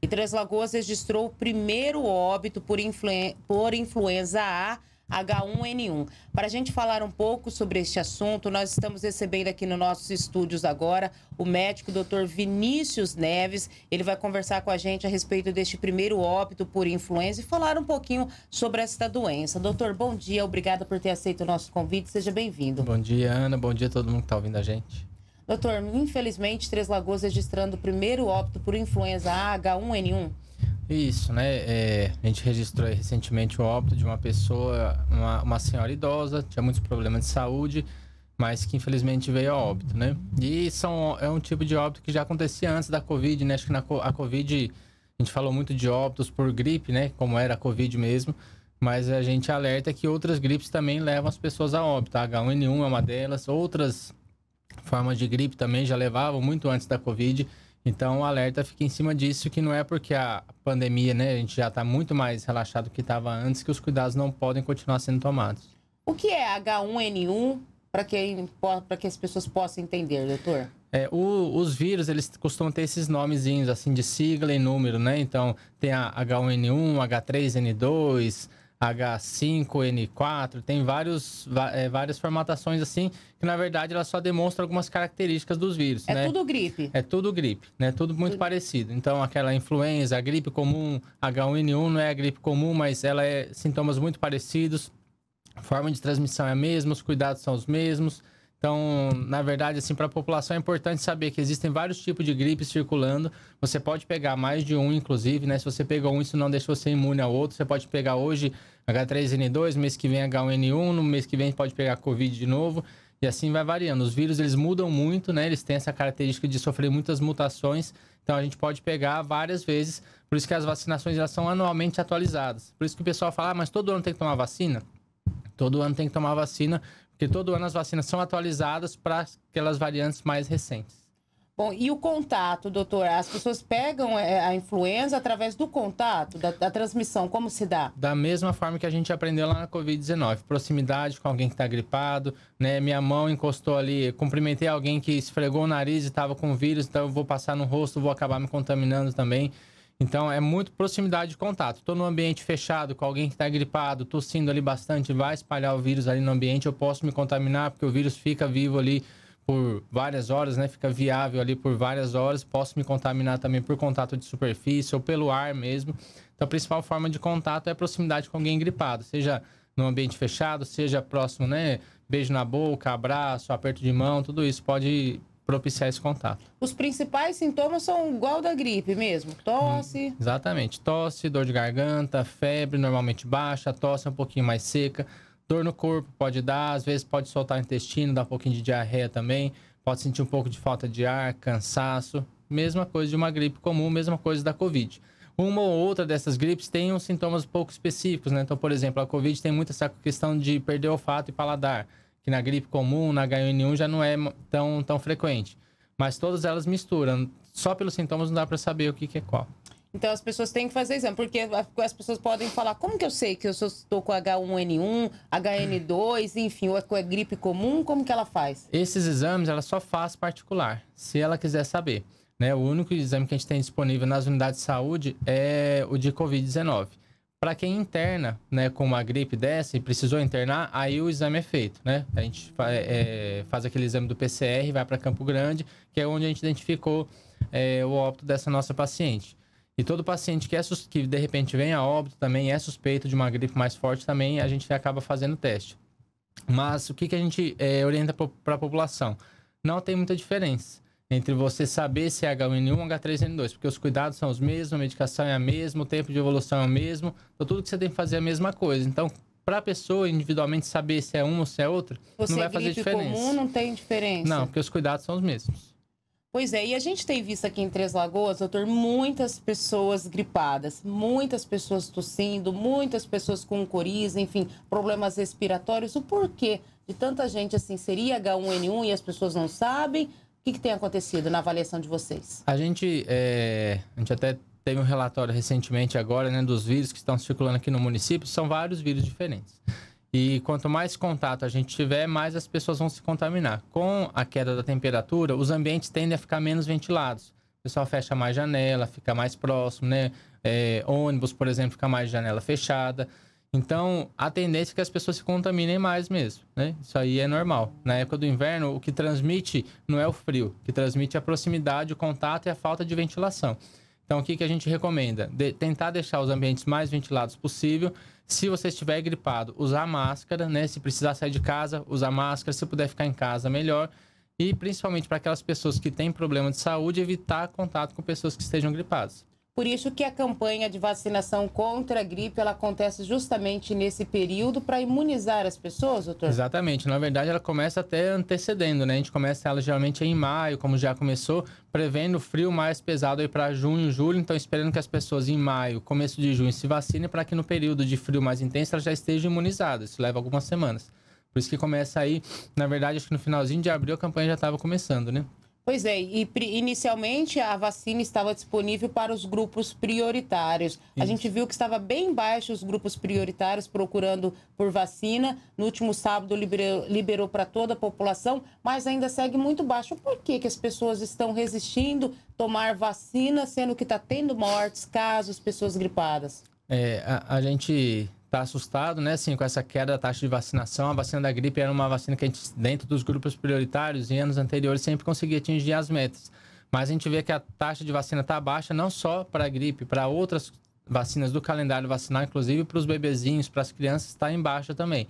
E Três Lagoas registrou o primeiro óbito por, por influenza A H1N1. Para a gente falar um pouco sobre este assunto, nós estamos recebendo aqui nos nossos estúdios agora o médico Dr. Vinícius Neves. Ele vai conversar com a gente a respeito deste primeiro óbito por influenza e falar um pouquinho sobre esta doença. Doutor, bom dia, obrigada por ter aceito o nosso convite. Seja bem-vindo. Bom dia, Ana. Bom dia a todo mundo que está ouvindo a gente. Doutor, infelizmente, Três Lagoas registrando o primeiro óbito por influenza H1N1. Isso, né? É, a gente registrou recentemente o óbito de uma pessoa, uma, uma senhora idosa, tinha muitos problemas de saúde, mas que infelizmente veio a óbito, né? E são, é um tipo de óbito que já acontecia antes da Covid, né? Acho que na a Covid a gente falou muito de óbitos por gripe, né? Como era a Covid mesmo, mas a gente alerta que outras gripes também levam as pessoas a óbito. A H1N1 é uma delas, outras formas de gripe também já levavam muito antes da Covid. Então, o alerta fica em cima disso, que não é porque a pandemia, né, a gente já está muito mais relaxado que estava antes, que os cuidados não podem continuar sendo tomados. O que é H1N1 para que, pra que as pessoas possam entender, doutor? É, o, os vírus, eles costumam ter esses nomezinhos, assim, de sigla e número, né? Então, tem a H1N1, H3N2, H5N4, tem vários, é, várias formatações assim, que na verdade ela só demonstra algumas características dos vírus. É né? tudo gripe. É tudo gripe, né? Tudo muito tudo. parecido. Então, aquela influenza, a gripe comum, H1N1 não é a gripe comum, mas ela é sintomas muito parecidos, a forma de transmissão é a mesma, os cuidados são os mesmos. Então, na verdade, assim, para a população é importante saber que existem vários tipos de gripe circulando. Você pode pegar mais de um, inclusive, né? Se você pegou um, isso não deixa você imune a outro. Você pode pegar hoje H3N2, mês que vem H1N1, no mês que vem pode pegar Covid de novo. E assim vai variando. Os vírus, eles mudam muito, né? Eles têm essa característica de sofrer muitas mutações. Então, a gente pode pegar várias vezes. Por isso que as vacinações, elas são anualmente atualizadas. Por isso que o pessoal fala, ah, mas todo ano tem que tomar vacina? todo ano tem que tomar vacina, porque todo ano as vacinas são atualizadas para aquelas variantes mais recentes. Bom, e o contato, doutor? As pessoas pegam é, a influenza através do contato, da, da transmissão, como se dá? Da mesma forma que a gente aprendeu lá na Covid-19. Proximidade com alguém que está gripado, né? Minha mão encostou ali, cumprimentei alguém que esfregou o nariz e estava com vírus, então eu vou passar no rosto, vou acabar me contaminando também. Então é muito proximidade de contato. Estou num ambiente fechado com alguém que está gripado, tossindo ali bastante, vai espalhar o vírus ali no ambiente. Eu posso me contaminar porque o vírus fica vivo ali por várias horas, né? Fica viável ali por várias horas. Posso me contaminar também por contato de superfície ou pelo ar mesmo. Então a principal forma de contato é proximidade com alguém gripado, seja num ambiente fechado, seja próximo, né? Beijo na boca, abraço, aperto de mão, tudo isso pode propiciar esse contato. Os principais sintomas são igual da gripe mesmo, tosse. Hum, exatamente, tosse, dor de garganta, febre normalmente baixa, tosse é um pouquinho mais seca, dor no corpo pode dar, às vezes pode soltar o intestino, dar um pouquinho de diarreia também, pode sentir um pouco de falta de ar, cansaço, mesma coisa de uma gripe comum, mesma coisa da Covid. Uma ou outra dessas gripes tem uns sintomas pouco específicos, né? Então, por exemplo, a Covid tem muita essa questão de perder olfato e paladar que na gripe comum, na H1N1 já não é tão, tão frequente. Mas todas elas misturam. Só pelos sintomas não dá para saber o que, que é qual. Então as pessoas têm que fazer exame, porque as pessoas podem falar, como que eu sei que eu estou com H1N1, HN2, enfim, ou é, é gripe comum, como que ela faz? Esses exames ela só faz particular, se ela quiser saber. Né? O único exame que a gente tem disponível nas unidades de saúde é o de Covid-19. Para quem interna, né, com uma gripe dessa e precisou internar, aí o exame é feito, né? A gente é, é, faz aquele exame do PCR, vai para Campo Grande, que é onde a gente identificou é, o óbito dessa nossa paciente. E todo paciente que, é que de repente vem a óbito também é suspeito de uma gripe mais forte também, a gente acaba fazendo teste. Mas o que, que a gente é, orienta para a população? Não tem muita diferença entre você saber se é H1N1 ou H3N2, porque os cuidados são os mesmos, a medicação é a mesma, o tempo de evolução é o mesmo, então tudo que você tem que fazer é a mesma coisa. Então, para a pessoa individualmente saber se é uma ou se é outra, você não vai é fazer diferença. comum não tem diferença. Não, porque os cuidados são os mesmos. Pois é, e a gente tem visto aqui em Três Lagoas, doutor, muitas pessoas gripadas, muitas pessoas tossindo, muitas pessoas com coriza, enfim, problemas respiratórios. O porquê de tanta gente assim seria H1N1 e as pessoas não sabem? O que, que tem acontecido na avaliação de vocês? A gente, é, a gente até teve um relatório recentemente agora, né, dos vírus que estão circulando aqui no município, são vários vírus diferentes. E quanto mais contato a gente tiver, mais as pessoas vão se contaminar. Com a queda da temperatura, os ambientes tendem a ficar menos ventilados. O pessoal fecha mais janela, fica mais próximo, né? É, ônibus, por exemplo, fica mais janela fechada. Então, a tendência é que as pessoas se contaminem mais mesmo, né? Isso aí é normal. Na época do inverno, o que transmite não é o frio, o que transmite é a proximidade, o contato e a falta de ventilação. Então, o que, que a gente recomenda? De tentar deixar os ambientes mais ventilados possível. Se você estiver gripado, usar máscara, né? Se precisar sair de casa, usar máscara. Se puder ficar em casa, melhor. E principalmente para aquelas pessoas que têm problema de saúde, evitar contato com pessoas que estejam gripadas. Por isso que a campanha de vacinação contra a gripe ela acontece justamente nesse período para imunizar as pessoas, doutor? Exatamente. Na verdade, ela começa até antecedendo, né? A gente começa ela geralmente em maio, como já começou, prevendo o frio mais pesado aí para junho, julho. Então, esperando que as pessoas em maio, começo de junho, se vacinem para que no período de frio mais intenso elas já estejam imunizadas. Isso leva algumas semanas. Por isso que começa aí, na verdade, acho que no finalzinho de abril a campanha já estava começando, né? Pois é, e inicialmente a vacina estava disponível para os grupos prioritários. Isso. A gente viu que estava bem baixo os grupos prioritários procurando por vacina. No último sábado liberou, liberou para toda a população, mas ainda segue muito baixo. Por que, que as pessoas estão resistindo tomar vacina, sendo que está tendo mortes, casos, pessoas gripadas? É, a, a gente tá assustado, né, assim, com essa queda da taxa de vacinação. A vacina da gripe era uma vacina que a gente, dentro dos grupos prioritários, em anos anteriores, sempre conseguia atingir as metas. Mas a gente vê que a taxa de vacina está baixa, não só para a gripe, para outras vacinas do calendário vacinal, inclusive para os bebezinhos, para as crianças, está em baixa também.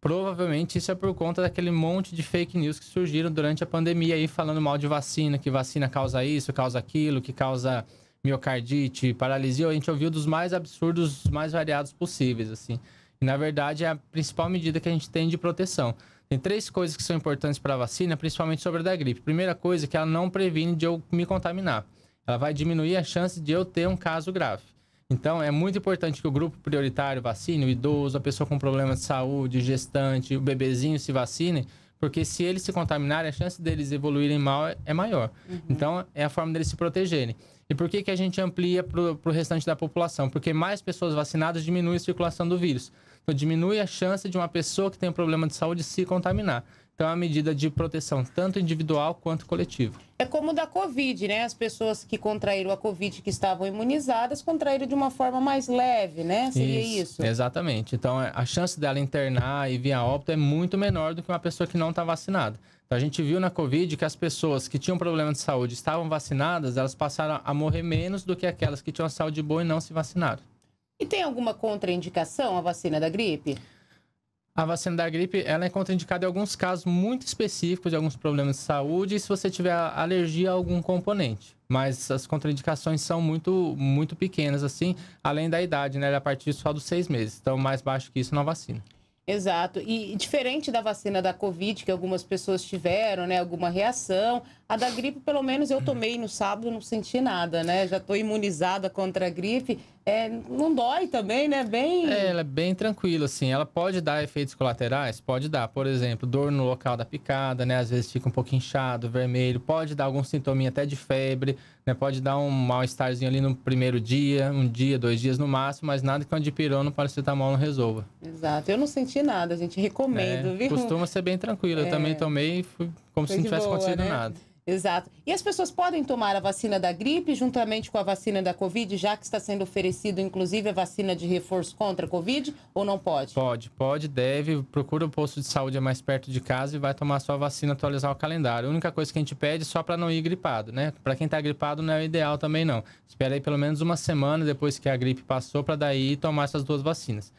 Provavelmente isso é por conta daquele monte de fake news que surgiram durante a pandemia aí falando mal de vacina, que vacina causa isso, causa aquilo, que causa miocardite, paralisia, a gente ouviu dos mais absurdos, mais variados possíveis, assim. E, na verdade, é a principal medida que a gente tem de proteção. Tem três coisas que são importantes para a vacina, principalmente sobre a da gripe. Primeira coisa é que ela não previne de eu me contaminar. Ela vai diminuir a chance de eu ter um caso grave. Então, é muito importante que o grupo prioritário vacine, o idoso, a pessoa com problema de saúde, gestante, o bebezinho se vacine, porque se eles se contaminarem, a chance deles evoluírem mal é maior. Uhum. Então, é a forma deles se protegerem. E por que, que a gente amplia para o restante da população? Porque mais pessoas vacinadas diminui a circulação do vírus. Então, diminui a chance de uma pessoa que tem um problema de saúde se contaminar. Então, é uma medida de proteção, tanto individual quanto coletiva. É como da Covid, né? As pessoas que contraíram a Covid, que estavam imunizadas, contraíram de uma forma mais leve, né? Seria isso? isso? Exatamente. Então, é, a chance dela internar e vir a óbito é muito menor do que uma pessoa que não está vacinada. Então, a gente viu na Covid que as pessoas que tinham problema de saúde estavam vacinadas, elas passaram a morrer menos do que aquelas que tinham saúde boa e não se vacinaram. E tem alguma contraindicação à vacina da gripe? A vacina da gripe ela é contraindicada em alguns casos muito específicos de alguns problemas de saúde e se você tiver alergia a algum componente. Mas as contraindicações são muito, muito pequenas, assim, além da idade, né? É a partir só dos seis meses. Então, mais baixo que isso, não vacina. Exato. E diferente da vacina da Covid, que algumas pessoas tiveram, né, alguma reação, a da gripe, pelo menos eu tomei no sábado, não senti nada, né? Já estou imunizada contra a gripe, é, não dói também, né? Bem... É, ela é bem tranquila, assim. Ela pode dar efeitos colaterais? Pode dar. Por exemplo, dor no local da picada, né? Às vezes fica um pouco inchado, vermelho. Pode dar algum sintominha até de febre, né? Pode dar um mal-estarzinho ali no primeiro dia, um dia, dois dias no máximo, mas nada que um dipirona, para paracetamol não resolva. Exato. Eu não senti nada, gente. Recomendo, é, viu? Costuma ser bem tranquila. Eu é. também tomei e fui como Foi se não tivesse boa, acontecido né? nada. Exato. E as pessoas podem tomar a vacina da gripe juntamente com a vacina da Covid, já que está sendo oferecido, inclusive, a vacina de reforço contra a Covid, ou não pode? Pode, pode, deve. Procura o posto de saúde mais perto de casa e vai tomar a sua vacina, atualizar o calendário. A única coisa que a gente pede é só para não ir gripado, né? Para quem está gripado não é o ideal também, não. Espera aí pelo menos uma semana depois que a gripe passou para daí tomar essas duas vacinas.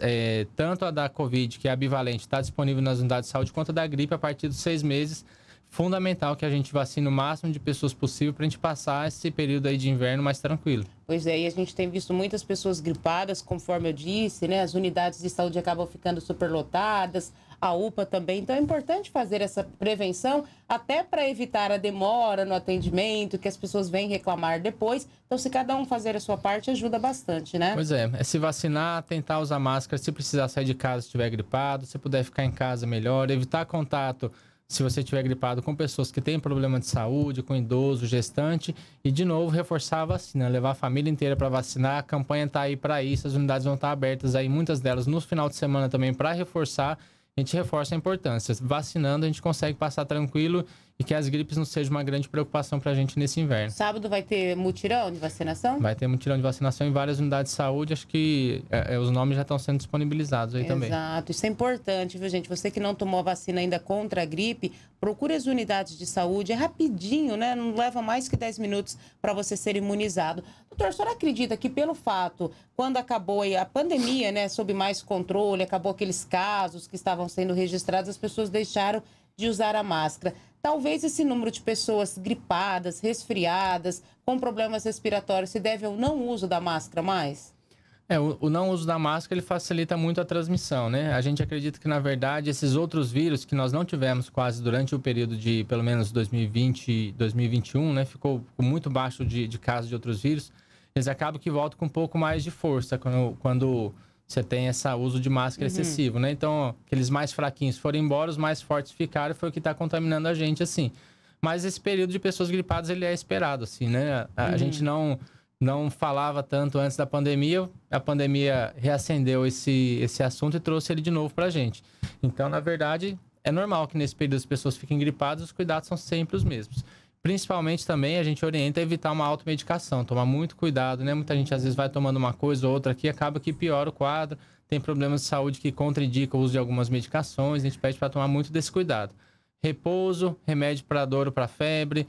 É, tanto a da Covid, que é a bivalente, está disponível nas unidades de saúde, quanto a da gripe a partir dos seis meses fundamental que a gente vacine o máximo de pessoas possível para a gente passar esse período aí de inverno mais tranquilo. Pois é, e a gente tem visto muitas pessoas gripadas, conforme eu disse, né? As unidades de saúde acabam ficando superlotadas, a UPA também. Então é importante fazer essa prevenção até para evitar a demora no atendimento, que as pessoas vêm reclamar depois. Então, se cada um fazer a sua parte, ajuda bastante, né? Pois é, é se vacinar, tentar usar máscara, se precisar sair de casa se estiver gripado, se puder ficar em casa melhor, evitar contato se você tiver gripado com pessoas que têm problema de saúde, com idoso, gestante, e de novo reforçar a vacina, levar a família inteira para vacinar. A campanha está aí para isso, as unidades vão estar tá abertas aí, muitas delas no final de semana também para reforçar a gente reforça a importância. Vacinando, a gente consegue passar tranquilo e que as gripes não sejam uma grande preocupação para a gente nesse inverno. Sábado vai ter mutirão de vacinação? Vai ter mutirão de vacinação em várias unidades de saúde. Acho que é, é os nomes já estão sendo disponibilizados aí Exato. também. Exato. Isso é importante, viu, gente? Você que não tomou a vacina ainda contra a gripe, procure as unidades de saúde. É rapidinho, né? Não leva mais que 10 minutos para você ser imunizado. Doutor, a senhora acredita que pelo fato, quando acabou a pandemia, né, sob mais controle, acabou aqueles casos que estavam estavam sendo registradas, as pessoas deixaram de usar a máscara. Talvez esse número de pessoas gripadas, resfriadas, com problemas respiratórios, se deve ao não uso da máscara mais? É, o, o, não uso da máscara ele facilita muito a transmissão, né? A gente acredita que, na verdade, esses outros vírus que nós não tivemos quase durante o período de pelo menos 2020 2021, né? Ficou muito baixo de, de casos de outros vírus. Eles acabam que voltam com um pouco mais de força quando, quando você tem esse uso de máscara uhum. excessivo, né? Então, aqueles mais fraquinhos foram embora, os mais fortes ficaram, foi o que está contaminando a gente, assim. Mas esse período de pessoas gripadas, ele é esperado, assim, né? A, uhum. a gente não não falava tanto antes da pandemia, a pandemia reacendeu esse, esse assunto e trouxe ele de novo para a gente. Então, na verdade, é normal que nesse período as pessoas fiquem gripadas, os cuidados são sempre os mesmos. Principalmente também a gente orienta a evitar uma automedicação, tomar muito cuidado, né? Muita gente às vezes vai tomando uma coisa ou outra aqui acaba que piora o quadro, tem problemas de saúde que contraindicam o uso de algumas medicações, a gente pede para tomar muito desse cuidado. Repouso, remédio para dor ou para febre,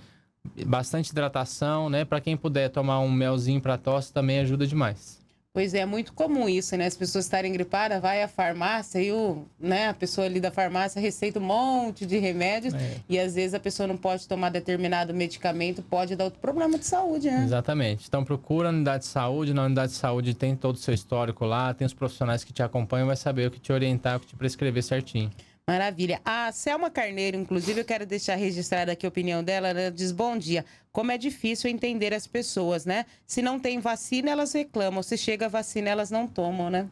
bastante hidratação, né? Para quem puder tomar um melzinho para tosse também ajuda demais. Pois é, é muito comum isso, né? As pessoas estarem gripadas, vai à farmácia e o, né, a pessoa ali da farmácia receita um monte de remédios é. e às vezes a pessoa não pode tomar determinado medicamento, pode dar outro problema de saúde, né? Exatamente. Então procura a unidade de saúde, na unidade de saúde tem todo o seu histórico lá, tem os profissionais que te acompanham, vai saber o que te orientar, o que te prescrever certinho. Maravilha. A Selma Carneiro, inclusive, eu quero deixar registrada aqui a opinião dela. Ela diz: Bom dia. Como é difícil entender as pessoas, né? Se não tem vacina, elas reclamam. Se chega a vacina, elas não tomam, né?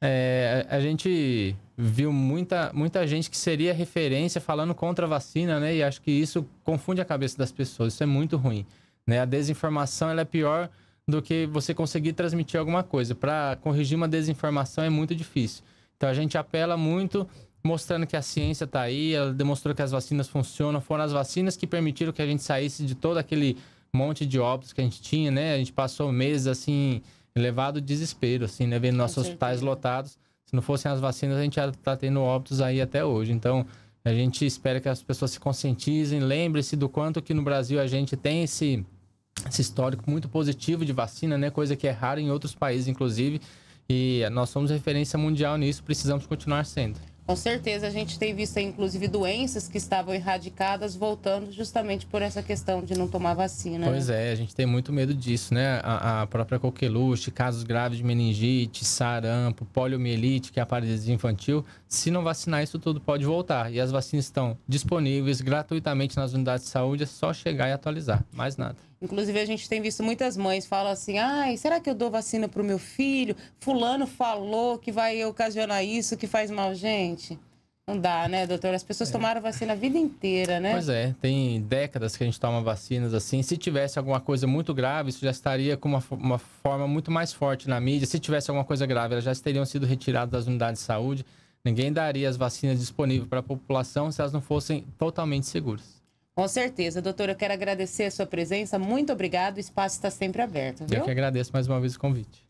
É, a gente viu muita, muita gente que seria referência falando contra a vacina, né? E acho que isso confunde a cabeça das pessoas. Isso é muito ruim. Né? A desinformação ela é pior do que você conseguir transmitir alguma coisa. Para corrigir uma desinformação é muito difícil. Então a gente apela muito mostrando que a ciência está aí, ela demonstrou que as vacinas funcionam. Foram as vacinas que permitiram que a gente saísse de todo aquele monte de óbitos que a gente tinha, né? A gente passou meses assim, levado desespero, assim, né? Vendo nossos hospitais lotados. Se não fossem as vacinas, a gente já está tendo óbitos aí até hoje. Então, a gente espera que as pessoas se conscientizem, lembre-se do quanto que no Brasil a gente tem esse, esse histórico muito positivo de vacina, né? Coisa que é rara em outros países, inclusive. E nós somos referência mundial nisso, precisamos continuar sendo. Com certeza a gente tem visto, inclusive, doenças que estavam erradicadas voltando justamente por essa questão de não tomar vacina. Né? Pois né? é, a gente tem muito medo disso, né? A, a própria coqueluche, casos graves de meningite, sarampo, poliomielite, que é a paralisia infantil. Se não vacinar, isso tudo pode voltar. E as vacinas estão disponíveis gratuitamente nas unidades de saúde, é só chegar e atualizar. Mais nada. Inclusive, a gente tem visto muitas mães falam assim: ai, será que eu dou vacina para o meu filho? Fulano falou que vai ocasionar isso, que faz mal, gente. Não dá, né, doutor? As pessoas é. tomaram vacina a vida inteira, né? Pois é, tem décadas que a gente toma vacinas assim. Se tivesse alguma coisa muito grave, isso já estaria com uma, uma forma muito mais forte na mídia. Se tivesse alguma coisa grave, elas já teriam sido retiradas das unidades de saúde. Ninguém daria as vacinas disponíveis para a população se elas não fossem totalmente seguras. Com certeza. Doutor, eu quero agradecer a sua presença. Muito obrigado. O espaço está sempre aberto. Viu? Eu que agradeço mais uma vez o convite.